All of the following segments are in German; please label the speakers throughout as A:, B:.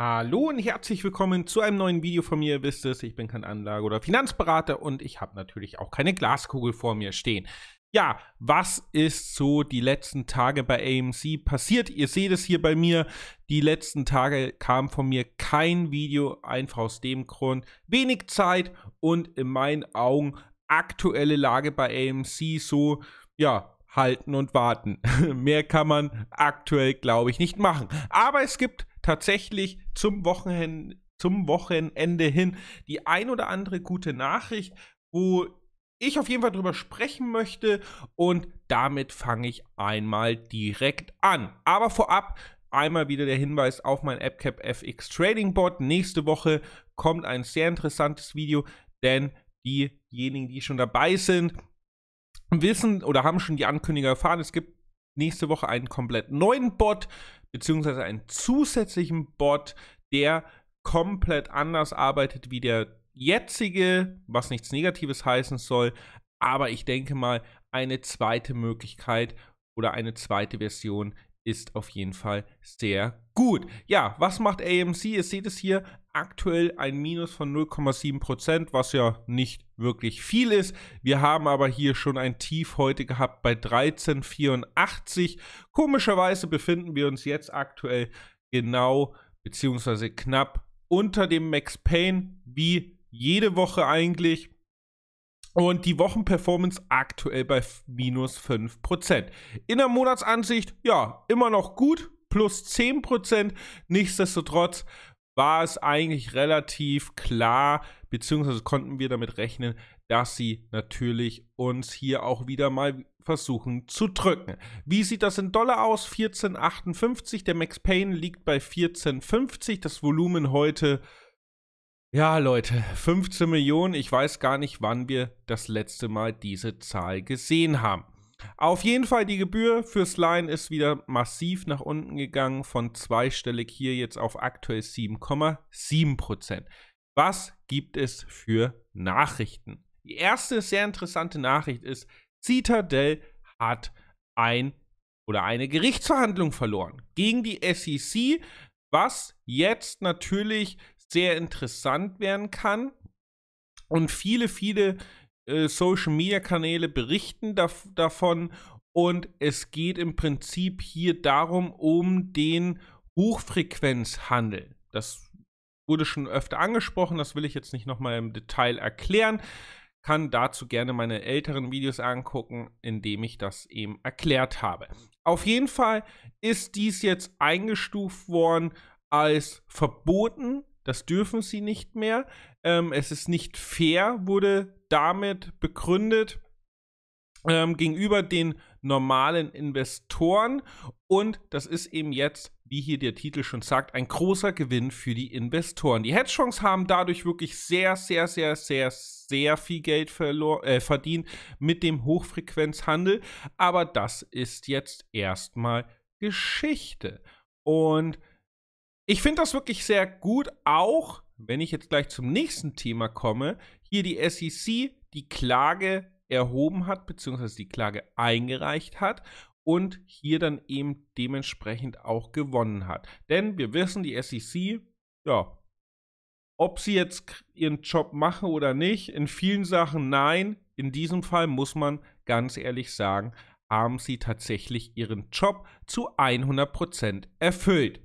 A: Hallo und herzlich willkommen zu einem neuen Video von mir. Ihr wisst es, ich bin kein Anlage- oder Finanzberater und ich habe natürlich auch keine Glaskugel vor mir stehen. Ja, was ist so die letzten Tage bei AMC passiert? Ihr seht es hier bei mir. Die letzten Tage kam von mir kein Video, einfach aus dem Grund. Wenig Zeit und in meinen Augen aktuelle Lage bei AMC so, ja, halten und warten. Mehr kann man aktuell, glaube ich, nicht machen. Aber es gibt tatsächlich zum Wochenende, zum Wochenende hin die ein oder andere gute Nachricht, wo ich auf jeden Fall drüber sprechen möchte und damit fange ich einmal direkt an. Aber vorab einmal wieder der Hinweis auf mein AppCap FX Trading Bot. Nächste Woche kommt ein sehr interessantes Video, denn diejenigen, die schon dabei sind, wissen oder haben schon die Ankündigung erfahren, es gibt nächste Woche einen komplett neuen Bot, beziehungsweise einen zusätzlichen Bot, der komplett anders arbeitet wie der jetzige, was nichts Negatives heißen soll, aber ich denke mal, eine zweite Möglichkeit oder eine zweite Version ist auf jeden Fall sehr gut. Ja, was macht AMC? Ihr seht es hier, aktuell ein Minus von 0,7%, Prozent, was ja nicht wirklich viel ist. Wir haben aber hier schon ein Tief heute gehabt bei 13,84. Komischerweise befinden wir uns jetzt aktuell genau bzw. knapp unter dem Max Payne, wie jede Woche eigentlich. Und die Wochenperformance aktuell bei minus 5%. In der Monatsansicht, ja, immer noch gut, plus 10%. Nichtsdestotrotz war es eigentlich relativ klar, beziehungsweise konnten wir damit rechnen, dass sie natürlich uns hier auch wieder mal versuchen zu drücken. Wie sieht das in Dollar aus? 14,58. Der Max Payne liegt bei 14,50. Das Volumen heute, ja Leute, 15 Millionen. Ich weiß gar nicht, wann wir das letzte Mal diese Zahl gesehen haben. Auf jeden Fall, die Gebühr fürs Line ist wieder massiv nach unten gegangen, von zweistellig hier jetzt auf aktuell 7,7%. Was gibt es für Nachrichten? Die erste sehr interessante Nachricht ist, Citadel hat ein oder eine Gerichtsverhandlung verloren gegen die SEC, was jetzt natürlich sehr interessant werden kann und viele, viele äh, Social Media Kanäle berichten da davon und es geht im Prinzip hier darum, um den Hochfrequenzhandel. Das wurde schon öfter angesprochen, das will ich jetzt nicht nochmal im Detail erklären. Kann dazu gerne meine älteren Videos angucken, indem ich das eben erklärt habe. Auf jeden Fall ist dies jetzt eingestuft worden als verboten das dürfen sie nicht mehr. Ähm, es ist nicht fair, wurde damit begründet ähm, gegenüber den normalen Investoren. Und das ist eben jetzt, wie hier der Titel schon sagt, ein großer Gewinn für die Investoren. Die Hedgefonds haben dadurch wirklich sehr, sehr, sehr, sehr, sehr viel Geld äh, verdient mit dem Hochfrequenzhandel. Aber das ist jetzt erstmal Geschichte. Und ich finde das wirklich sehr gut, auch wenn ich jetzt gleich zum nächsten Thema komme, hier die SEC die Klage erhoben hat, beziehungsweise die Klage eingereicht hat und hier dann eben dementsprechend auch gewonnen hat. Denn wir wissen, die SEC, ja, ob sie jetzt ihren Job machen oder nicht, in vielen Sachen nein. In diesem Fall muss man ganz ehrlich sagen, haben sie tatsächlich ihren Job zu 100% erfüllt.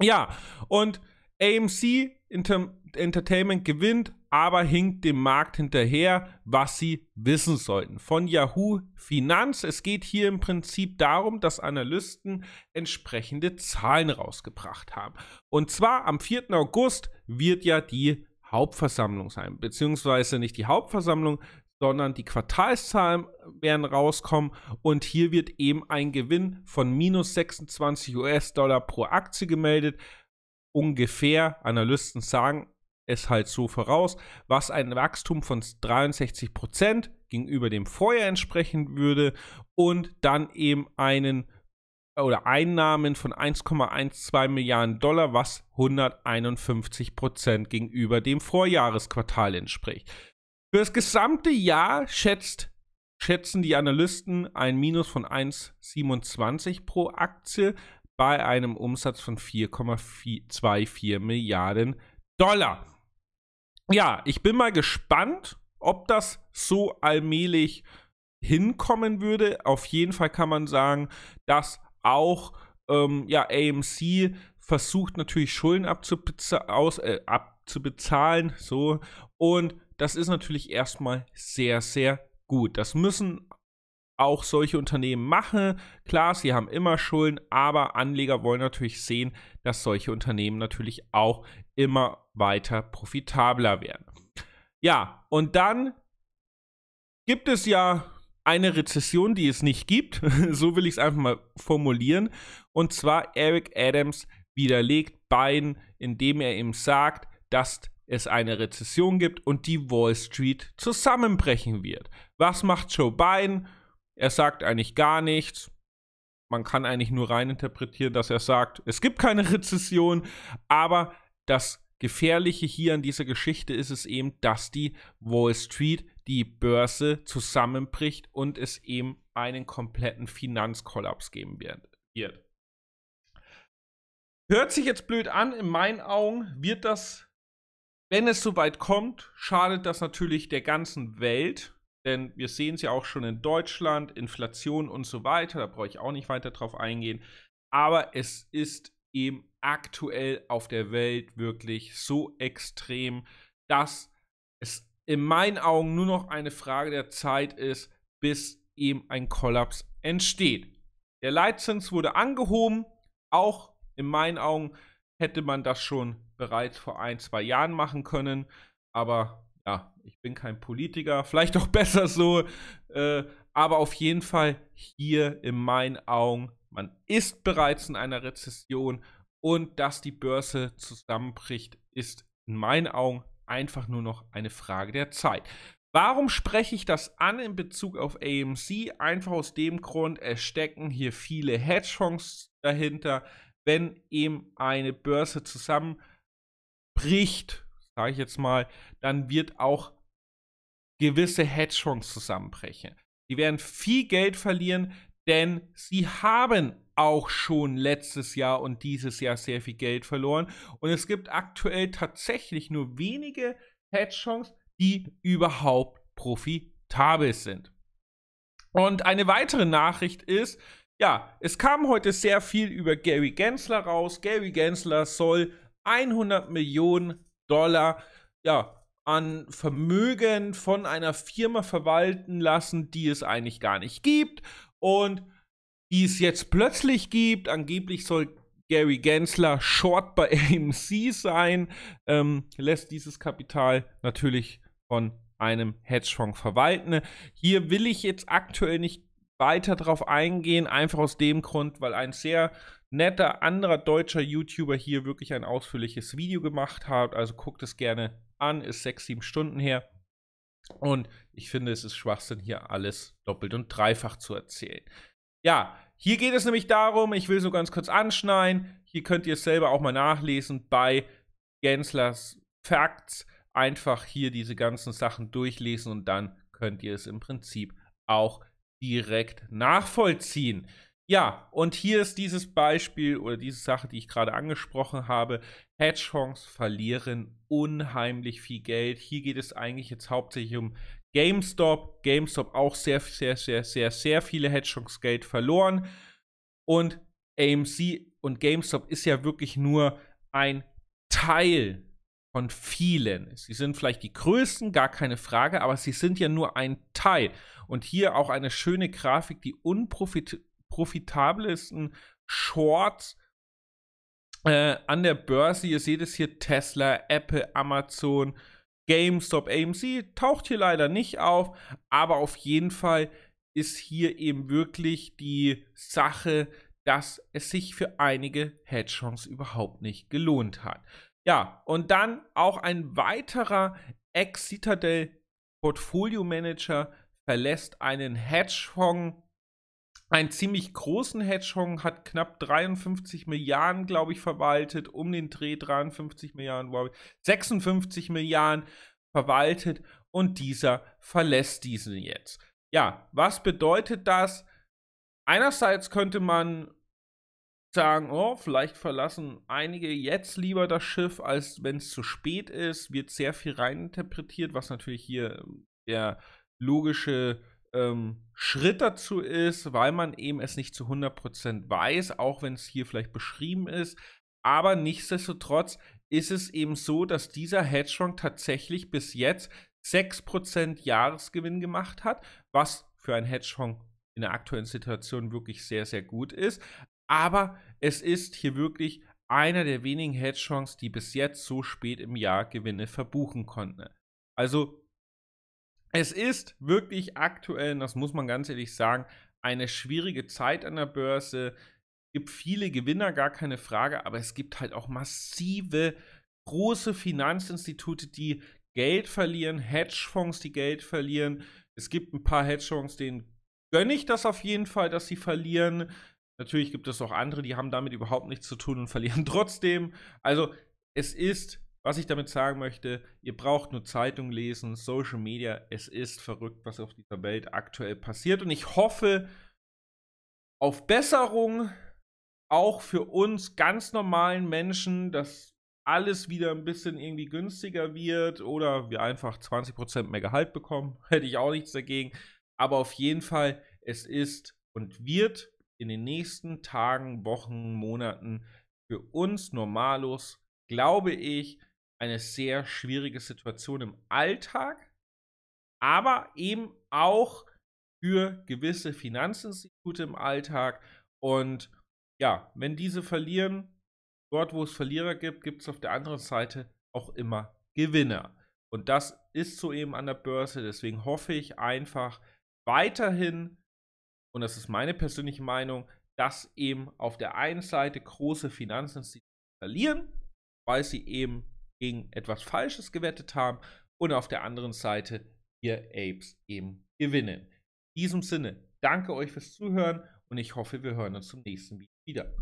A: Ja, und AMC Inter Entertainment gewinnt, aber hinkt dem Markt hinterher, was sie wissen sollten. Von Yahoo Finanz. Es geht hier im Prinzip darum, dass Analysten entsprechende Zahlen rausgebracht haben. Und zwar am 4. August wird ja die Hauptversammlung sein, beziehungsweise nicht die Hauptversammlung, sondern die Quartalszahlen äh, werden rauskommen und hier wird eben ein Gewinn von minus 26 US-Dollar pro Aktie gemeldet. Ungefähr, Analysten sagen es halt so voraus, was ein Wachstum von 63 gegenüber dem Vorjahr entsprechen würde und dann eben einen oder Einnahmen von 1,12 Milliarden Dollar, was 151 gegenüber dem Vorjahresquartal entspricht. Für das gesamte Jahr schätzt, schätzen die Analysten ein Minus von 1,27 pro Aktie bei einem Umsatz von 4,24 Milliarden Dollar. Ja, ich bin mal gespannt, ob das so allmählich hinkommen würde. Auf jeden Fall kann man sagen, dass auch ähm, ja, AMC versucht natürlich Schulden abzubezahlen, aus, äh, abzubezahlen so und das ist natürlich erstmal sehr, sehr gut. Das müssen auch solche Unternehmen machen. Klar, sie haben immer Schulden, aber Anleger wollen natürlich sehen, dass solche Unternehmen natürlich auch immer weiter profitabler werden. Ja, und dann gibt es ja eine Rezession, die es nicht gibt. so will ich es einfach mal formulieren. Und zwar Eric Adams widerlegt Biden, indem er ihm sagt, dass es eine Rezession gibt und die Wall Street zusammenbrechen wird. Was macht Joe Biden? Er sagt eigentlich gar nichts. Man kann eigentlich nur reininterpretieren, dass er sagt, es gibt keine Rezession, aber das Gefährliche hier an dieser Geschichte ist es eben, dass die Wall Street, die Börse zusammenbricht und es eben einen kompletten Finanzkollaps geben wird. Hört sich jetzt blöd an, in meinen Augen wird das wenn es soweit kommt, schadet das natürlich der ganzen Welt, denn wir sehen es ja auch schon in Deutschland, Inflation und so weiter, da brauche ich auch nicht weiter drauf eingehen, aber es ist eben aktuell auf der Welt wirklich so extrem, dass es in meinen Augen nur noch eine Frage der Zeit ist, bis eben ein Kollaps entsteht. Der Leitzins wurde angehoben, auch in meinen Augen hätte man das schon bereits vor ein, zwei Jahren machen können. Aber ja, ich bin kein Politiker, vielleicht auch besser so. Äh, aber auf jeden Fall hier in meinen Augen, man ist bereits in einer Rezession und dass die Börse zusammenbricht, ist in meinen Augen einfach nur noch eine Frage der Zeit. Warum spreche ich das an in Bezug auf AMC? Einfach aus dem Grund, es stecken hier viele Hedgefonds dahinter, wenn eben eine Börse zusammenbricht, sage ich jetzt mal, dann wird auch gewisse Hedgefonds zusammenbrechen. Die werden viel Geld verlieren, denn sie haben auch schon letztes Jahr und dieses Jahr sehr viel Geld verloren. Und es gibt aktuell tatsächlich nur wenige Hedgefonds, die überhaupt profitabel sind. Und eine weitere Nachricht ist, ja, es kam heute sehr viel über Gary Gensler raus. Gary Gensler soll 100 Millionen Dollar ja, an Vermögen von einer Firma verwalten lassen, die es eigentlich gar nicht gibt und die es jetzt plötzlich gibt. Angeblich soll Gary Gensler Short bei AMC sein, ähm, lässt dieses Kapital natürlich von einem Hedgefonds verwalten. Hier will ich jetzt aktuell nicht weiter drauf eingehen, einfach aus dem Grund, weil ein sehr netter anderer deutscher YouTuber hier wirklich ein ausführliches Video gemacht hat. Also guckt es gerne an, ist sechs, sieben Stunden her. Und ich finde, es ist Schwachsinn, hier alles doppelt und dreifach zu erzählen. Ja, hier geht es nämlich darum, ich will so ganz kurz anschneiden. Hier könnt ihr es selber auch mal nachlesen bei Genslers Facts. Einfach hier diese ganzen Sachen durchlesen und dann könnt ihr es im Prinzip auch direkt nachvollziehen. Ja, und hier ist dieses Beispiel oder diese Sache, die ich gerade angesprochen habe. Hedgehogs verlieren unheimlich viel Geld. Hier geht es eigentlich jetzt hauptsächlich um GameStop. GameStop auch sehr, sehr, sehr, sehr, sehr viele Hedgehogs Geld verloren. Und AMC und GameStop ist ja wirklich nur ein Teil von vielen. Sie sind vielleicht die größten, gar keine Frage, aber sie sind ja nur ein Teil. Und hier auch eine schöne Grafik, die unprofitabelsten Shorts äh, an der Börse. Ihr seht es hier, Tesla, Apple, Amazon, GameStop, AMC taucht hier leider nicht auf, aber auf jeden Fall ist hier eben wirklich die Sache, dass es sich für einige Hedgefonds überhaupt nicht gelohnt hat. Ja, und dann auch ein weiterer Ex-Citadel Portfolio Manager verlässt einen Hedgefonds, einen ziemlich großen Hedgefonds, hat knapp 53 Milliarden, glaube ich, verwaltet, um den Dreh 53 Milliarden, 56 Milliarden verwaltet und dieser verlässt diesen jetzt. Ja, was bedeutet das? Einerseits könnte man sagen, oh, vielleicht verlassen einige jetzt lieber das Schiff, als wenn es zu spät ist. Wird sehr viel reininterpretiert, was natürlich hier ähm, der logische ähm, Schritt dazu ist, weil man eben es nicht zu 100% weiß, auch wenn es hier vielleicht beschrieben ist. Aber nichtsdestotrotz ist es eben so, dass dieser Hedgefonds tatsächlich bis jetzt 6% Jahresgewinn gemacht hat, was für einen Hedgefonds in der aktuellen Situation wirklich sehr, sehr gut ist. Aber es ist hier wirklich einer der wenigen Hedgefonds, die bis jetzt so spät im Jahr Gewinne verbuchen konnten. Also es ist wirklich aktuell, das muss man ganz ehrlich sagen, eine schwierige Zeit an der Börse. Es gibt viele Gewinner, gar keine Frage, aber es gibt halt auch massive große Finanzinstitute, die Geld verlieren, Hedgefonds, die Geld verlieren. Es gibt ein paar Hedgefonds, denen gönne ich das auf jeden Fall, dass sie verlieren. Natürlich gibt es auch andere, die haben damit überhaupt nichts zu tun und verlieren trotzdem. Also es ist, was ich damit sagen möchte, ihr braucht nur Zeitung lesen, Social Media. Es ist verrückt, was auf dieser Welt aktuell passiert. Und ich hoffe auf Besserung, auch für uns ganz normalen Menschen, dass alles wieder ein bisschen irgendwie günstiger wird oder wir einfach 20% mehr Gehalt bekommen. Hätte ich auch nichts dagegen. Aber auf jeden Fall, es ist und wird in den nächsten Tagen, Wochen, Monaten für uns normalos, glaube ich, eine sehr schwierige Situation im Alltag, aber eben auch für gewisse Finanzinstitute im Alltag. Und ja, wenn diese verlieren, dort wo es Verlierer gibt, gibt es auf der anderen Seite auch immer Gewinner. Und das ist so eben an der Börse. Deswegen hoffe ich einfach weiterhin und das ist meine persönliche Meinung, dass eben auf der einen Seite große Finanzinstitutionen verlieren, weil sie eben gegen etwas Falsches gewettet haben und auf der anderen Seite ihr Apes eben gewinnen. In diesem Sinne, danke euch fürs Zuhören und ich hoffe, wir hören uns zum nächsten Video wieder.